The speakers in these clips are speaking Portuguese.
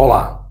Olá.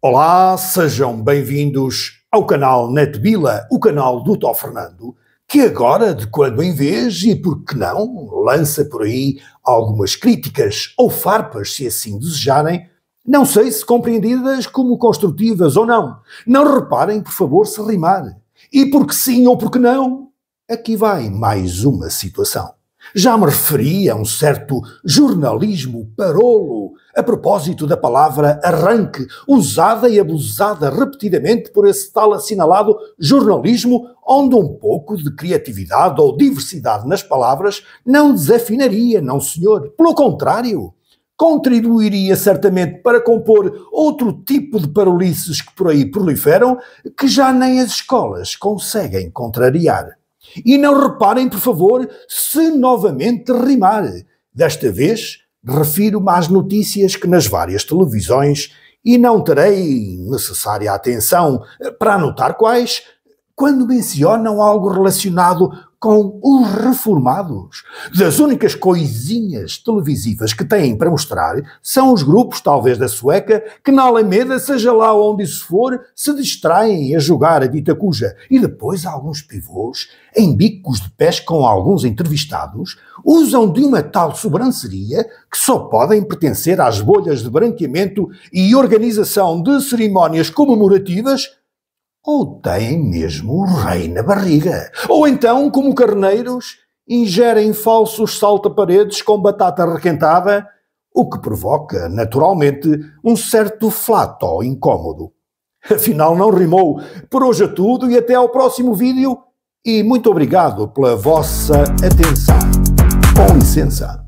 Olá, sejam bem-vindos ao canal NetBila, o canal do Tó Fernando, que agora, de quando em vez e por que não, lança por aí algumas críticas ou farpas, se assim desejarem, não sei se compreendidas como construtivas ou não. Não reparem, por favor, se rimar. E porque sim ou porque não, aqui vai mais uma situação. Já me referi a um certo jornalismo parolo a propósito da palavra arranque, usada e abusada repetidamente por esse tal assinalado jornalismo, onde um pouco de criatividade ou diversidade nas palavras não desafinaria, não senhor. Pelo contrário, contribuiria certamente para compor outro tipo de parolices que por aí proliferam, que já nem as escolas conseguem contrariar. E não reparem, por favor, se novamente rimar. Desta vez, refiro-me às notícias que nas várias televisões e não terei necessária atenção para anotar quais, quando mencionam algo relacionado com os reformados. Das únicas coisinhas televisivas que têm para mostrar são os grupos, talvez da Sueca, que na Alameda, seja lá onde isso for, se distraem a jogar a dita cuja. E depois alguns pivôs, em bicos de pés com alguns entrevistados, usam de uma tal sobranceria que só podem pertencer às bolhas de branqueamento e organização de cerimónias comemorativas ou têm mesmo o rei na barriga. Ou então, como carneiros, ingerem falsos saltaparedes com batata requentada, o que provoca, naturalmente, um certo flato incômodo. Afinal, não rimou. Por hoje é tudo e até ao próximo vídeo. E muito obrigado pela vossa atenção. Com licença.